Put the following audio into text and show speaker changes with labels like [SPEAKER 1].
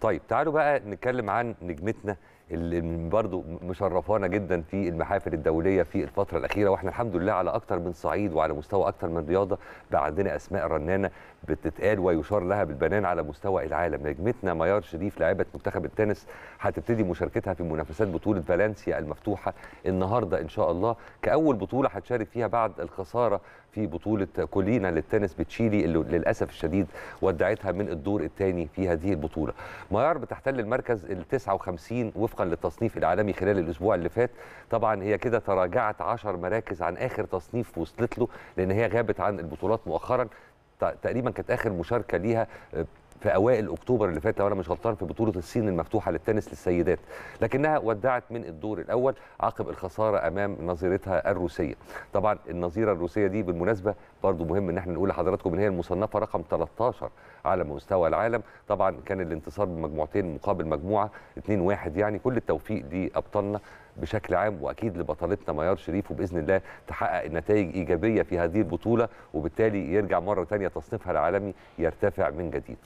[SPEAKER 1] طيب تعالوا بقى نتكلم عن نجمتنا اللي برضو مشرفانا جدا في المحافل الدوليه في الفتره الاخيره واحنا الحمد لله على اكتر من صعيد وعلى مستوى اكتر من رياضه بقى عندنا اسماء رنانه بتتقال ويشار لها بالبنان على مستوى العالم نجمتنا ميار شريف لاعبه منتخب التنس هتبتدي مشاركتها في منافسات بطوله فالنسيا المفتوحه النهارده ان شاء الله كاول بطوله هتشارك فيها بعد الخساره في بطوله كولينا للتنس بتشيلي اللي للاسف الشديد ودعتها من الدور الثاني في هذه البطوله ميار بتحتل المركز ال 59 وفقا للتصنيف العالمي خلال الاسبوع اللي فات طبعا هي كده تراجعت 10 مراكز عن اخر تصنيف وصلت له لان هي غابت عن البطولات مؤخرا تقريبا كانت اخر مشاركه ليها آه، في اوائل اكتوبر اللي فات لو انا مش غلطان في بطوله الصين المفتوحه للتنس للسيدات لكنها ودعت من الدور الاول عقب الخساره امام نظيرتها الروسيه طبعا النظيره الروسيه دي بالمناسبه برضو مهم ان احنا نقول لحضراتكم ان هي المصنفه رقم 13 على مستوى العالم طبعا كان الانتصار بمجموعتين مقابل مجموعه 2-1 يعني كل التوفيق لابطالنا بشكل عام واكيد لبطلتنا ميار شريف وباذن الله تحقق نتائج ايجابيه في هذه البطوله وبالتالي يرجع مره ثانيه تصنيفها العالمي يرتفع من جديد